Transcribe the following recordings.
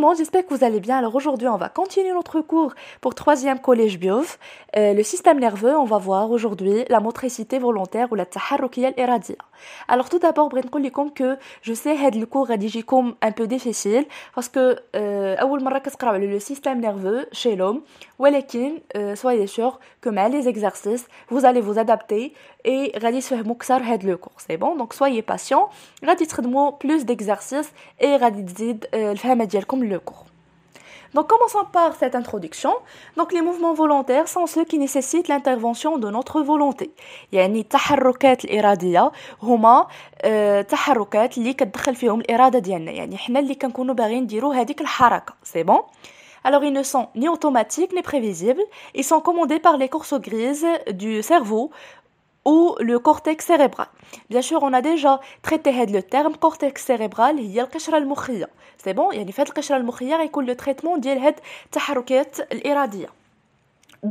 Bonjour, j'espère que vous allez bien. Alors aujourd'hui, on va continuer notre cours pour troisième collège BIOF. Euh, le système nerveux, on va voir aujourd'hui la motricité volontaire ou la taharrukiya eradia. Alors tout d'abord, comme que je sais que le cours est un peu difficile parce que euh, le système nerveux chez l'homme, euh, mais soyez sûr que même les exercices, vous allez vous adapter et غادي تفهموا كثر هاد لو كور سي بون دونك سويي باسيون غادي تخدموا بلوس ديكزارسيس اي غادي تزيد الفهمه ديالكم لو كور Donc commençons par cette introduction. Donc les mouvements volontaires sont ceux qui nécessitent l'intervention de notre volonté. يعني تحركات الإرادية هما تحركات اللي كتدخل فيهم الإرادة ديالنا يعني حنا اللي كنكونوا باغيين نديروا هذيك الحركة سي بون Alors ils ne sont ni automatiques ni prévisibles, ils sont commandés par les courses grises du cerveau ou le cortex cérébral. Bien sûr, on a déjà traité le terme cortex cérébral, il y a le cachera al C'est bon, il y a le fait le cachera al-mukhiya et le traitement de taharukat l'iradia.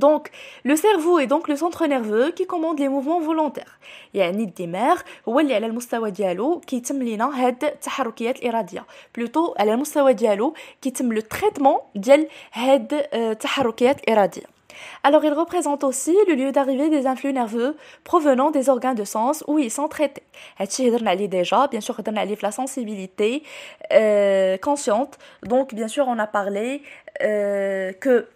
Donc, le cerveau est donc le centre nerveux qui commande les mouvements volontaires. Il y a un nid des mères, ou elle est à l'almoustawa dialo, qui t'aime l'ina, head, taharukiat, iradia. Plutôt, à l'almoustawa dialo, qui t'aime le traitement, d'yel, head, euh, taharukiat, alors il représente aussi le lieu d'arrivée des influx nerveux provenant des organes de sens où ils sont traités. Et Chidrnali déjà, bien sûr, de la sensibilité euh, consciente. Donc bien sûr, on a parlé euh, que,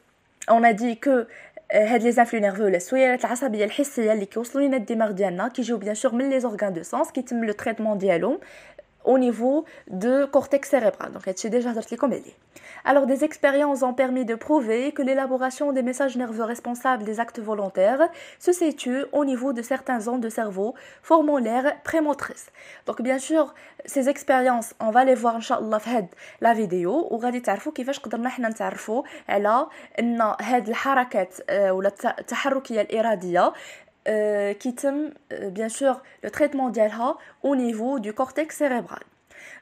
on a dit que euh, les influx nerveux, les souillettes, la les qui sont les qui jouent bien sûr mais les organes de sens, qui sont le traitement des dialogue au niveau de cortex cérébral. Donc, c'est déjà comme elle Alors, des expériences ont permis de prouver que l'élaboration des messages nerveux responsables des actes volontaires se situe au niveau de certains zones de cerveau formant l'air prémotrice. Donc, bien sûr, ces expériences, on va les voir, Inch'Allah, dans la vidéo, savoir on كيفاش nous على ces هاد ou euh, qui euh, bien sûr le traitement d'Alha au niveau du cortex cérébral.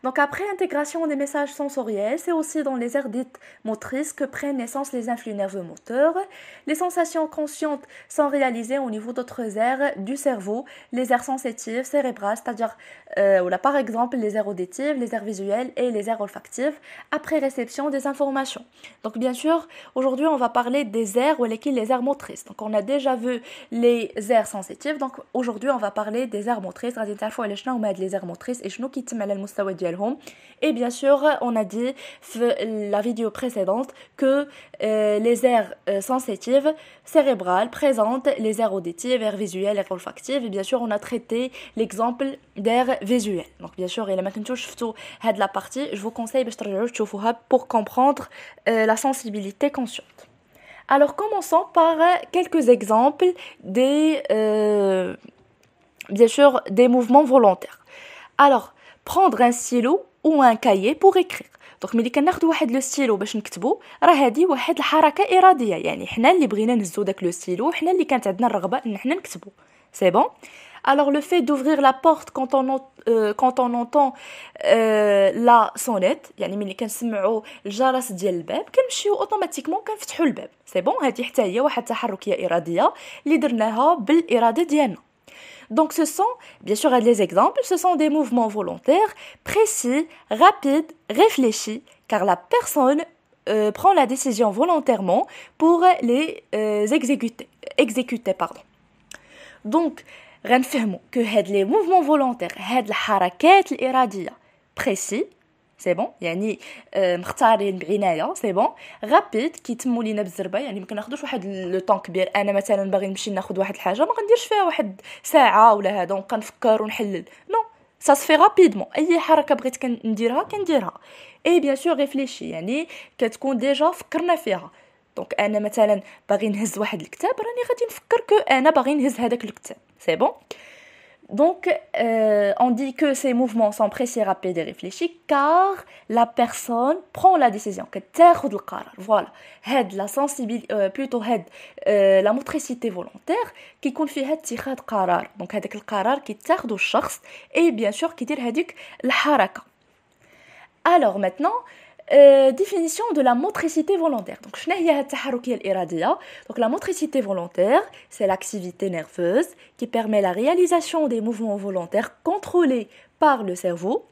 Donc après intégration des messages sensoriels, c'est aussi dans les aires dites motrices que prennent naissance les influx nerveux moteurs. Les sensations conscientes sont réalisées au niveau d'autres aires du cerveau, les aires sensitives, cérébrales, c'est-à-dire euh, par exemple les aires auditives, les aires visuelles et les aires olfactives, après réception des informations. Donc bien sûr, aujourd'hui on va parler des aires ou les aires motrices. Donc on a déjà vu les aires sensitives, donc aujourd'hui on va parler des aires motrices, les aires motrices et et bien sûr on a dit la vidéo précédente que euh, les aires euh, sensitives cérébrales présentent les aires auditives, aires visuelles, aires olfactives et bien sûr on a traité l'exemple d'aires visuelles. Donc bien sûr, il a maintenant est de la partie, je vous conseille de pour comprendre euh, la sensibilité consciente. Alors commençons par quelques exemples des bien sûr des mouvements volontaires. Alors, prendre un stylo ou un cahier pour écrire دونك ملي كناخذ واحد لو ستيلو باش نكتبو راه هادي واحد الحركه اراديه يعني حنا اللي بغينا نهزو داك لو ستيلو حنا اللي كانت عندنا الرغبه ان حنا نكتبو سي بون Alors le fait d'ouvrir la porte quand on, euh, quand on entend euh, la sonnette يعني ملي كنسمعو الجرس ديال الباب كنمشيو اوتوماتيكمون كنفتحو الباب سي بون هادي حتى هي واحد التحركيه اراديه اللي درناها بالاراده ديالنا Donc ce sont, bien sûr, des exemples, ce sont des mouvements volontaires, précis, rapides, réfléchis, car la personne euh, prend la décision volontairement pour les euh, exécuter. pardon. Donc, rien que les mouvements volontaires, les harakat, précis, سي بون يعني آه، مختارين بعنايه سي بون غابيد كيتمو لينا بالزربه يعني ما كناخذوش واحد لو طون كبير انا مثلا باغي نمشي ناخذ واحد الحاجه ما غنديرش فيها واحد ساعه ولا هذا نفكر ونحلل نو سا سفي غابيدمون اي حركه بغيت كنديرها كنديرها اي بيان سور ريفليشي يعني كتكون ديجا فكرنا فيها دونك انا مثلا باغي نهز واحد الكتاب راني غادي نفكر كو انا باغي نهز هذاك الكتاب سي بون Donc, euh, on dit que ces mouvements sont précis, rapides et réfléchis car la personne prend la décision. Voilà. La sensibilité, euh, plutôt euh, la motricité volontaire qui confie tirad karar. Donc, le karar qui tire du et bien sûr qui dit la haraka. Alors maintenant, définition de la motricité volontaire. Donc, Donc, la motricité volontaire, c'est l'activité nerveuse qui permet la réalisation des mouvements volontaires contrôlés par le cerveau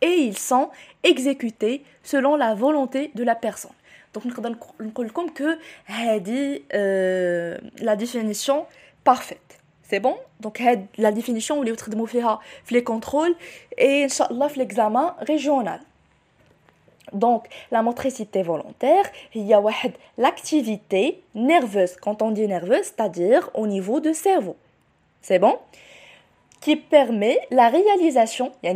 et ils sont exécutés selon la volonté de la personne. Donc, nous comme que dit la définition parfaite. C'est bon Donc, la définition, où les contrôles et, Inch'Allah, l'examen régional. Donc, la motricité volontaire, il y a l'activité nerveuse. Quand on dit nerveuse, c'est-à-dire au niveau du cerveau. C'est bon Qui permet la réalisation, il y a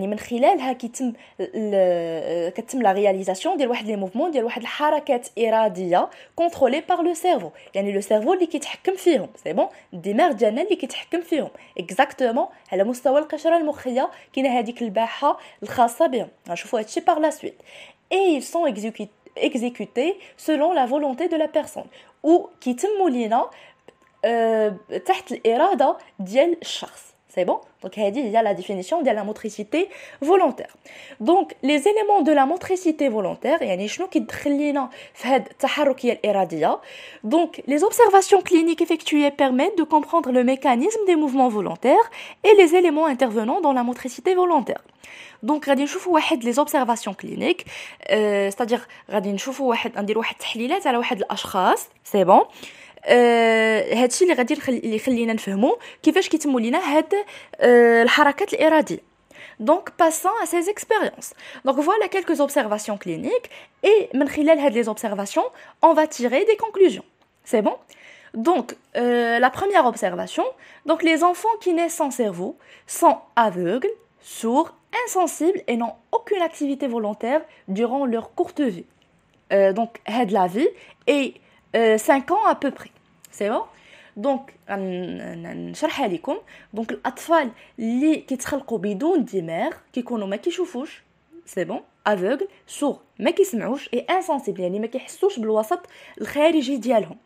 la réalisation des mouvements, des mouvements iradia contrôlée par le cerveau. Il le cerveau qui فيهم. C'est bon les qui فيهم. Exactement. Elle est niveau de la qui voir ça par la suite et ils sont exécutés exécutés selon la volonté de la personne ou qui moulina تحت euh, l'irada ديال الشخص c'est bon donc il y a la définition de la motricité volontaire donc les éléments de la motricité volontaire et شنو كيدخل في donc les observations cliniques effectuées permettent de comprendre le mécanisme des mouvements volontaires et les éléments intervenant dans la motricité volontaire donc, غادي نشوفوا واحد لي زوبسيرفاسيون كلينيك cest à غادي نشوفوا واحد ندير واحد التحليلات على واحد الاشخاص سي بون أه هادشي اللي غادي اللي يخلينا نفهموا كيفاش كيتموا لينا هاد euh, الحركات الاراديه Donc, passons à ces expériences. Donc, voilà quelques observations cliniques et, من خلال les observations, on va tirer des conclusions. C'est bon Donc, euh, la première observation, donc les enfants qui naissent sans cerveau sont aveugles sourds, insensibles et n'ont aucune activité volontaire durant leur courte vie. Euh, donc, cette la vie est 5 euh, ans à peu près. C'est bon Donc, je vais vous Donc, les enfants qui se trouvent dans mère, qui ne sont pas c'est bon Aveugles, sourds, mais qui pas et insensibles, c'est-à-dire qui ne sont pas les enfants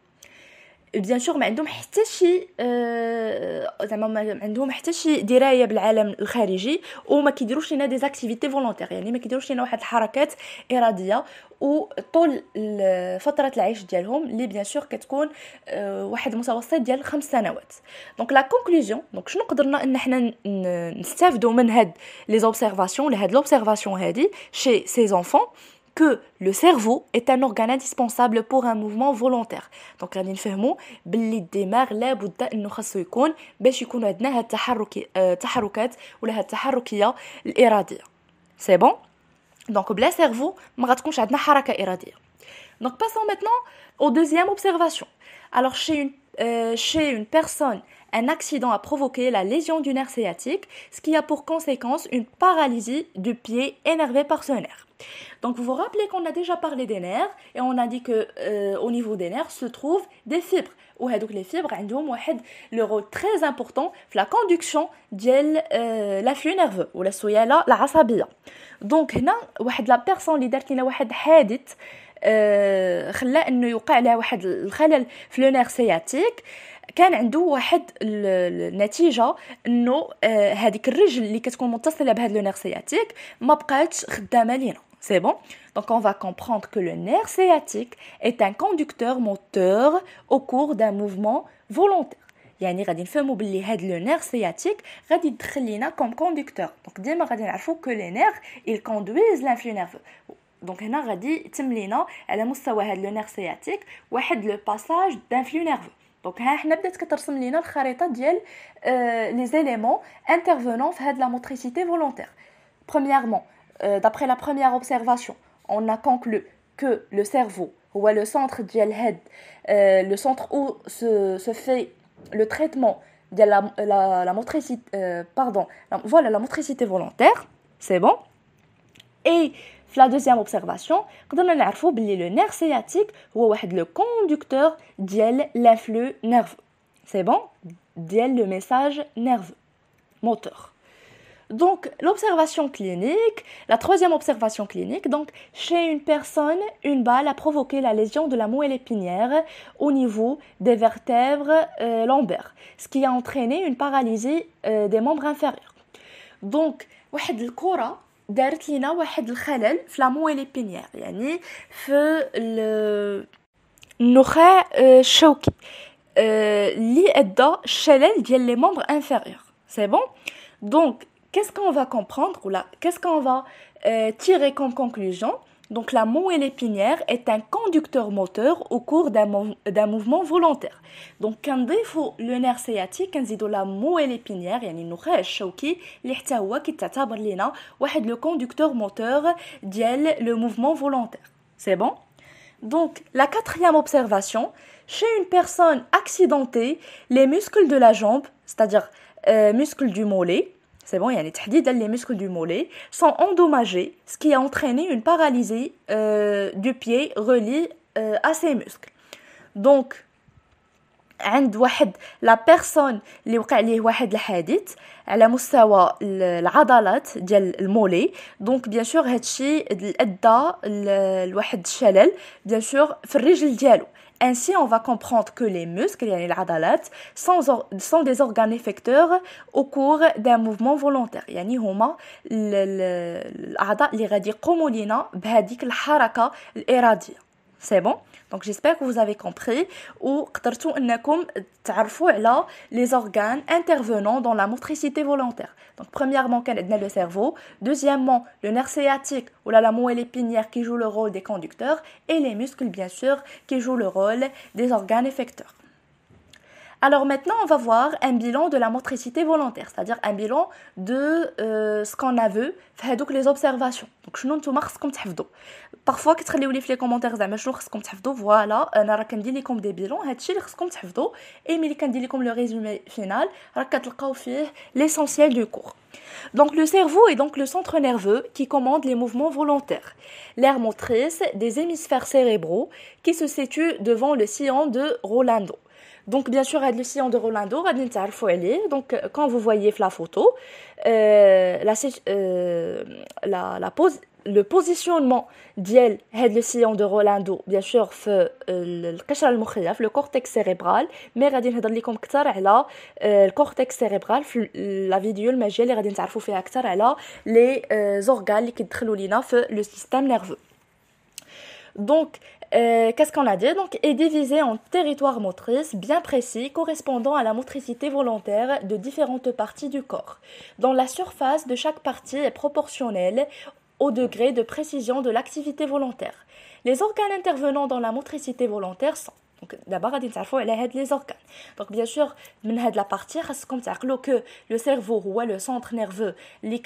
بيان سور ما عندهم حتى شي آه، زعما ما عندهم حتى شي درايه بالعالم الخارجي وما كيديروش لينا دي زاكتيفيتي فولونتير يعني ما كيديروش لينا واحد الحركات اراديه وطول فتره العيش ديالهم اللي بيان سور كتكون آه، واحد المتوسط ديال خمس سنوات دونك لا كونكلوزيون دونك شنو قدرنا ان حنا نستافدو من هاد لي زوبسيرفاسيون لهاد لوبسيرفاسيون هادي شي سي زونفون que le cerveau est un organe indispensable pour un mouvement volontaire donc غادي نفهموا باللي الدماغ لابد انه خاصو يكون باش يكون عندنا هاد التحرك التحركات ولا هاد التحركيه الاراديه C'est bon Donc, بلا ben, cerveau ما عندنا حركه donc passons maintenant aux deuxième observation alors chez une euh, chez une personne un accident a provoqué la lésion du nerf sciatique, ce qui a pour conséquence une paralysie du pied énervé par ce nerf. Donc vous vous rappelez qu'on a déjà parlé des nerfs et on a dit que euh, au niveau des nerfs se trouvent des fibres. Ou donc les fibres ont le rôle très important dans la conduction de euh, l'afflux nerveux ou la soyala la asabia. Donc هنا واحد la personne اللي دارت euh, a واحد حادث خلى انه يوقع لها واحد الخلل في لو نير سياتيك كان عنده واحد النتيجه انه هذيك الرجل اللي كتكون متصله بهذا لو نير سياتيك ما بقاتش خدامه لينا c'est bon. Donc, on va comprendre que le nerf sciatique est un conducteur moteur au cours d'un mouvement volontaire. Il y a un nerf qui le nerf sciatique à comme conducteur. Donc, il faut que les nerfs conduisent l'influx nerveux. Donc, il y a un nerf de triline que la le nerf sciatique ou le passage d'un nerveux. Donc, il on a besoin les éléments intervenant de la motricité volontaire. Premièrement. Euh, d'après la première observation, on a conclu que le cerveau, ou le centre head, euh, le centre où se, fait le traitement de la, motricité, euh, pardon, voilà, la motricité volontaire, c'est bon. Et la deuxième observation, le nerf sciatique est le conducteur de l'influx nerveux. C'est bon, le message nerveux, moteur. Donc, l'observation clinique, la troisième observation clinique, donc chez une personne, une balle a provoqué la lésion de la moelle épinière au niveau des vertèbres euh, lombaires, ce qui a entraîné une paralysie euh, des membres inférieurs. Donc, دارت لينا واحد الخلل في la moelle épinière يعني في شوكي اللي ادى الشلل ديال qu'est-ce qu'on va comprendre ou là, qu'est-ce qu'on va euh, tirer comme conclusion Donc la moelle épinière est un conducteur moteur au cours d'un, mouvement volontaire. Donc quand défaut le nerf sciatique, on la moelle épinière, يعني اللي حتى هو le conducteur moteur ديال le mouvement volontaire. C'est bon donc, la quatrième observation, chez une personne accidentée, les muscles de la jambe, c'est-à-dire euh, muscles du mollet, c'est bon, il y a les les muscles du mollet sont endommagés, ce qui a entraîné une paralysie euh, du pied relié euh, à ces muscles. Donc, la personne qui a eu un hadith, elle a eu un le mollet. Donc, bien sûr, elle a le un bien sûr, le rigel ainsi, on va comprendre que les muscles, les sont, des organes effecteurs au cours d'un mouvement volontaire. يعني les الاعضاء اللي غادي يقوموا لينا بهذيك الحركه الاراديه c'est bon donc j'espère que vous avez compris ou là les organes intervenant dans la motricité volontaire donc premièrement le cerveau deuxièmement le nerf sciatique ou la moelle épinière qui joue le rôle des conducteurs et les muscles bien sûr qui jouent le rôle des organes effecteurs alors maintenant, on va voir un bilan de la motricité volontaire, c'est-à-dire un bilan de euh, ce qu'on a vu, donc les observations. Donc je n'entends pas ce Parfois, quand ce que les commentaires d'un machin, ce qu'on voilà, on a qu'un dîner comme des bilans, هادشي اللي خصكم تحفظوا et mais qu'un dit comme le résumé final, on كتلقاو فيه l'essentiel du cours. Donc le cerveau est donc le centre nerveux qui commande les mouvements volontaires. L'air motrice des hémisphères cérébraux qui se situe devant le sillon de Rolando. Donc, bien sûr, le sillon de Rolando, donc euh, quand vous voyez la photo, euh, euh, la, la, pose, le positionnement d'elle, le sillon de Rolando, bien sûr, le cortex cérébral, mais radin vais vous le cortex cérébral, la vidéo, le magie, je vous parler les organes qui entrent le système nerveux. Donc, euh, qu'est-ce qu'on a dit Donc, est divisé en territoires motrices bien précis correspondant à la motricité volontaire de différentes parties du corps, dont la surface de chaque partie est proportionnelle au degré de précision de l'activité volontaire. Les organes intervenant dans la motricité volontaire sont donc d'abord à نتعرفوا على les organes. Donc bien sûr من de la partie comme ça que le cerveau ou le centre nerveux qui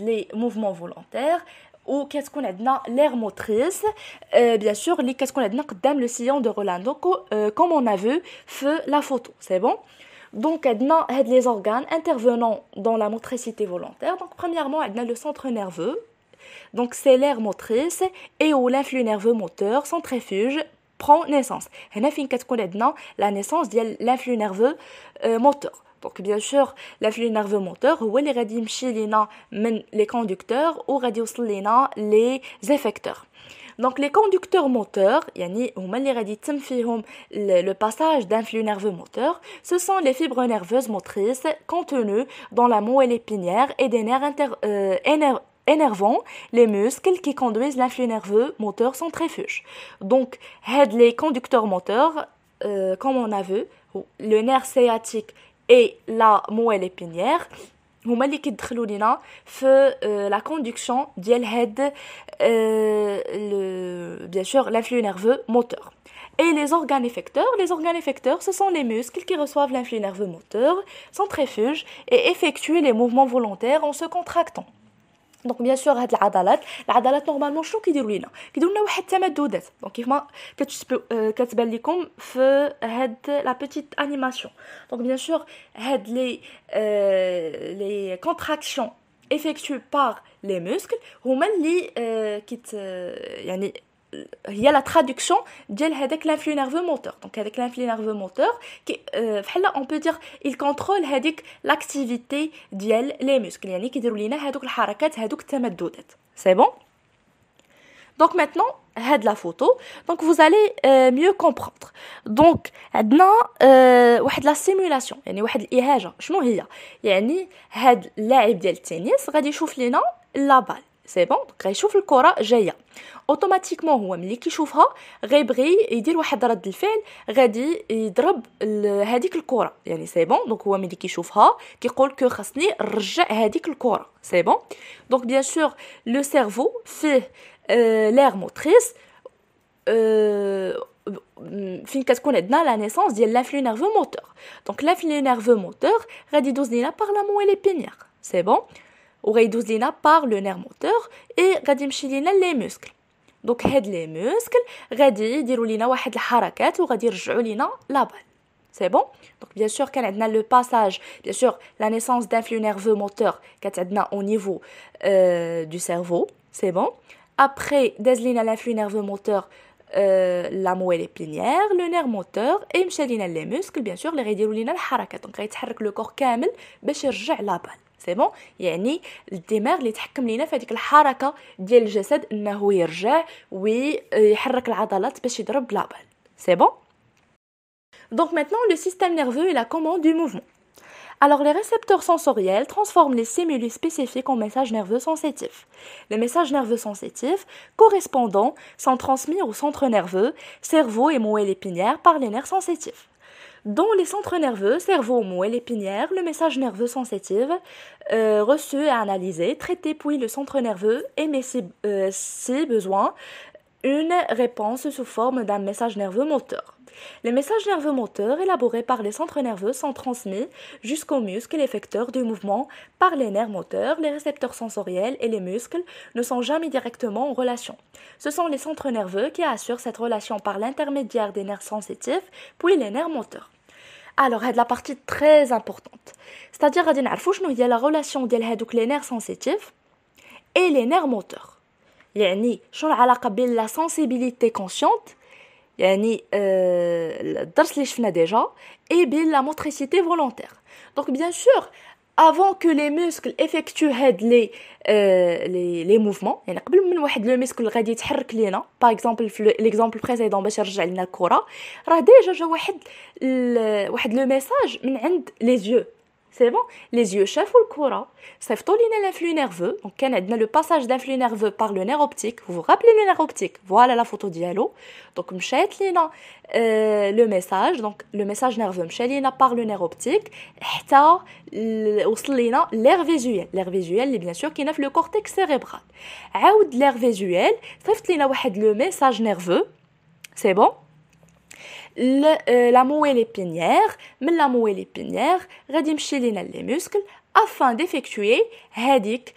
les mouvements volontaires qu'est-ce qu'on a dans l'air motrice euh, bien sûr qu'est-ce qu'est-ce qu'on a dans le sillon de Roland Donc, euh, comme on a vu feu la photo c'est bon donc عندنا aide les organes intervenant dans la motricité volontaire donc premièrement aide le centre nerveux donc c'est l'air motrice et où l'influx nerveux moteur centrifuge prend naissance qu'est-ce qu'on a عندنا la naissance ديال l'influx nerveux euh, moteur donc, que bien sûr, l'influx nerveux moteur, ou les les conducteurs, ou les effecteurs. Donc les conducteurs moteurs, ou film hum, le passage d'un flux nerveux moteur, ce sont les fibres nerveuses motrices contenues dans la moelle épinière et des nerfs euh, énervant énervants, les muscles qui conduisent l'influx nerveux moteur centrifuge. Donc, les conducteurs moteurs, euh, comme on a vu, le nerf sciatique et la moelle épinière ou اللي كيدخلوا la في la conduction ديال euh, l'influx nerveux moteur Et les organes effecteurs, les organes effecteurs, ce sont les muscles qui reçoivent l'influx nerveux moteur, centrifuge et effectuent les mouvements volontaires en se contractant. دونك بيان سور هاد العضلات العضلات نورمالمون شنو كيديروا لينا كيديروا لنا واحد التمددات دونك كيفما آه، كتبان لكم في هاد لا بيتيت انيماسيون دونك بيان سور هاد لي آه لي كونتراكسيون effectué par les muscles هما te, آه، كيت آه، يعني Il y a la traduction. de head avec l'influx nerveux moteur. Donc avec l'influx nerveux moteur, euh, on peut dire il contrôle l'activité des les muscles. Il y a des cortisol, head le mouvement, head le permet d'ouvrir. C'est bon. Donc maintenant head la photo. Donc vous allez euh, mieux comprendre. Donc maintenant head euh, la simulation. Il y a ni head l'agent. Je m'en fous. Il y a ni tennis va déchouffliner la balle. سي بون غيشوف الكره جايه اوتوماتيكمون هو ملي كيشوفها غيبغي يدير واحد رد الفعل غادي يضرب هذيك الكره يعني سي بون دونك هو ملي كيشوفها كيقول كو خاصني نرجع هذيك الكره سي بون دونك بيان سور لو سيرفو فيه آه لير موتريس فين كتكون عندنا لا نيسونس ديال لافلو نيرفو موتور دونك لافلو نيرفو موتور غادي يدوز لينا باغ لا مويل épinière سي بون on guidez l'ina par le nerf moteur et guidez l'ina les muscles donc head les muscles guidez diront l'ina une des parties et guidez je la balle c'est bon donc bien sûr qu'adnait le passage bien sûr la naissance d'un fluide nerveux moteur qui est au niveau euh, du cerveau c'est bon après dés l'ina l'influide nerveux moteur euh, la moelle épinière le nerf moteur et michelina les muscles bien sûr les guidez l'ina les parties donc guidez par le corps complet pour chercher la balle c'est bon Donc maintenant, le système nerveux est la commande du mouvement. Alors les récepteurs sensoriels transforment les stimuli spécifiques en messages nerveux sensitifs. Les messages nerveux sensitifs correspondants sont transmis au centre nerveux, cerveau et moelle épinière par les nerfs sensitifs. Dans les centres nerveux, cerveau, mou et l'épinière, le message nerveux sensitif euh, reçu et analysé, traité puis le centre nerveux émet si, euh, besoin une réponse sous forme d'un message nerveux moteur. Les messages nerveux moteurs élaborés par les centres nerveux sont transmis jusqu'aux muscles effecteurs du mouvement par les nerfs moteurs, les récepteurs sensoriels et les muscles ne sont jamais directement en relation. Ce sont les centres nerveux qui assurent cette relation par l'intermédiaire des nerfs sensitifs puis les nerfs moteurs alors est la partie très importante c'est-à-dire غادي نعرفوا شنو la relation entre les nerfs sensitifs et les nerfs moteurs يعني شنو la sensibilité consciente يعني euh, اللي et la motricité volontaire donc bien sûr avant que les muscles effectuent هاد les euh, les les mouvements يعني قبل من واحد لو ميسكل غادي يتحرك لينا باغ اكزومبل في l'exemple précédent باش يرجع لنا الكره راه ديجا جا واحد واحد لو ميساج من عند les yeux c'est bon Les yeux ou le courant, s'éftolinent l'influx nerveux, donc canadien le passage d'influx nerveux par le nerf optique. Vous vous rappelez le nerf optique Voilà la photo d'Yalo. Donc, m'chaitlina euh, le message, donc le message nerveux, m'chaitlina par le nerf optique, etta, l'air visuel. L'air visuel, bien sûr, qui neuf le cortex cérébral. de l'air visuel, s'éftolina le message nerveux. C'est bon لا مويل épinière من لا مويل épinière غادي يمشي لينا لي موسكل afin d'effectuer هذيك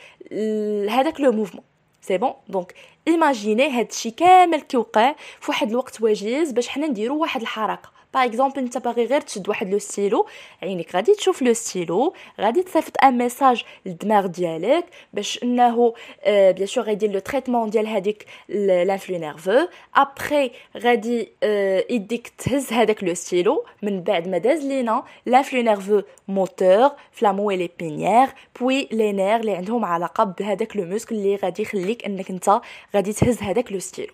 هذاك لو موفمون سي بون دونك ايماجيني هادشي كامل كيوقع فواحد الوقت وجيز باش حنا نديرو واحد الحركه باغ اكزومبل انت باغي غير تشد واحد لو ستيلو عينيك غادي تشوف لو ستيلو غادي تصيفط ان ميساج للدماغ ديالك باش انه بيان سور غيدير لو تريتمون ديال هذيك لانفلو نيرفو ابري غادي يديك تهز هذاك لو ستيلو من بعد ما داز لينا لانفلو نيرفو موتور فلامو لي بينيير بوي لي نير اللي عندهم علاقه بهذاك لو موسك اللي غادي يخليك انك انت غادي تهز هذاك لو ستيلو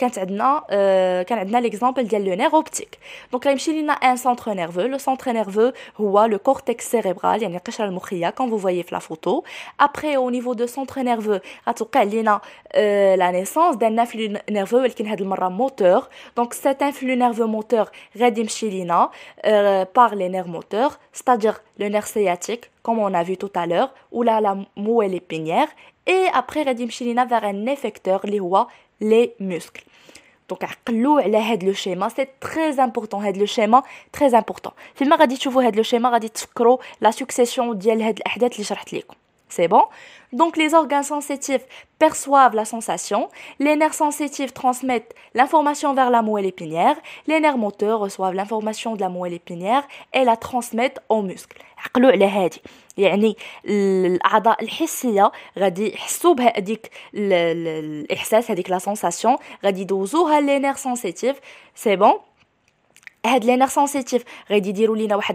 Quand maintenant, l'exemple, il le nerf optique. Donc, résumé, a un centre nerveux. Le centre nerveux, ouais, le cortex cérébral, il y a quand vous voyez la photo. Après, au niveau de centre nerveux, attention, il a la naissance d'un fil nerveux qui est le moteur. Donc, cet fil nerveux moteur redim il par les nerfs moteurs, c'est-à-dire le nerf sciatique, comme on a vu tout à l'heure, ou la moelle épinière et après Redim لينا vers un effecteur les rois les muscles donc clou le head le schéma c'est très important head le schéma très important film a dit tu le schéma la succession les c'est bon Donc les organes sensitifs perçoivent la sensation, les nerfs sensitifs transmettent l'information vers la moelle épinière, les nerfs moteurs reçoivent l'information de la moelle épinière et la transmettent aux muscles. عقلوا على les nerfs sensitifs, c'est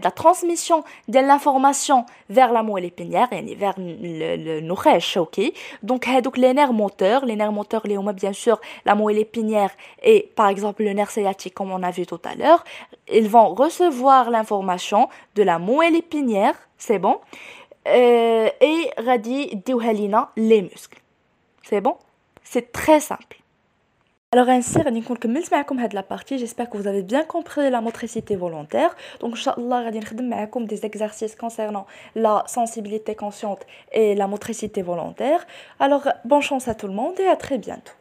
la transmission de l'information vers la moelle épinière, et vers le ok? Donc, les nerfs moteurs, les nerfs moteurs, bien sûr, la moelle épinière et par exemple le nerf sciatique, comme on a vu tout à l'heure, ils vont recevoir l'information de la moelle épinière, c'est bon, euh, et les muscles. C'est bon? C'est très simple. Alors ainsi, je vous remercie cette la partie. J'espère que vous avez bien compris la motricité volontaire. Donc inchallah, vais vous faire des exercices concernant la sensibilité consciente et la motricité volontaire. Alors bonne chance à tout le monde et à très bientôt.